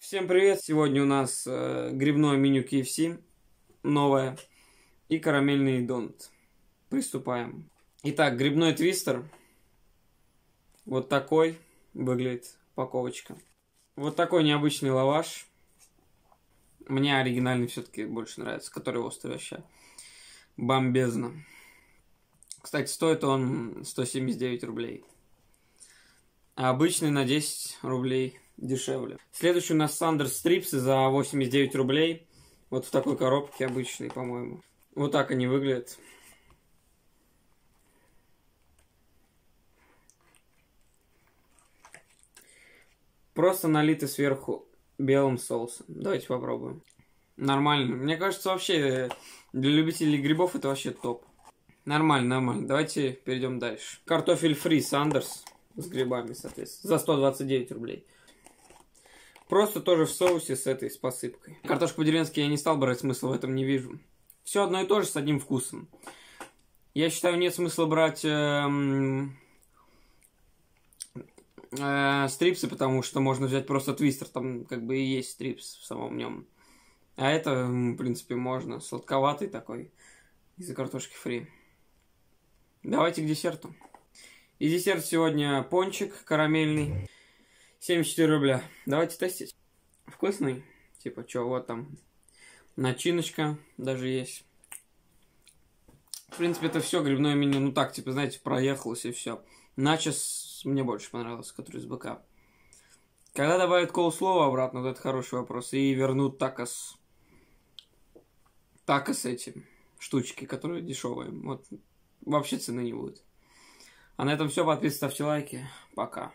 Всем привет! Сегодня у нас э, грибное меню KFC, новое, и карамельный донат. Приступаем. Итак, грибной твистер. Вот такой выглядит упаковочка. Вот такой необычный лаваш. Мне оригинальный все-таки больше нравится, который острый вообще. Бомбезно. Кстати, стоит он 179 рублей. А обычный на 10 рублей дешевле. Следующий у нас Сандерс стрипсы за 89 рублей. Вот в такой коробке обычной, по-моему. Вот так они выглядят. Просто налиты сверху белым соусом. Давайте попробуем. Нормально. Мне кажется, вообще э, для любителей грибов это вообще топ. Нормально, нормально. Давайте перейдем дальше. Картофель фри Сандерс с грибами, соответственно, за 129 рублей. Просто тоже в соусе с этой, с посыпкой. Картошку по-деревенски я не стал брать, смысла в этом не вижу. Все одно и то же с одним вкусом. Я считаю, нет смысла брать эм, э, стрипсы, потому что можно взять просто твистер, там как бы и есть стрипс в самом нем. А это, в принципе, можно. Сладковатый такой из-за картошки фри. Давайте к десерту. И десерт сегодня пончик карамельный. 74 рубля. Давайте тестить. Вкусный. Типа, чё, вот там начиночка даже есть. В принципе, это все грибное меню. Ну так, типа, знаете, проехалось и все. Начес мне больше понравился, который из БК. Когда добавят слово обратно, вот это хороший вопрос. И вернут такос. Такос эти штучки, которые дешевые. Вот вообще цены не будет. А на этом все. Подписывайтесь, ставьте лайки. Пока.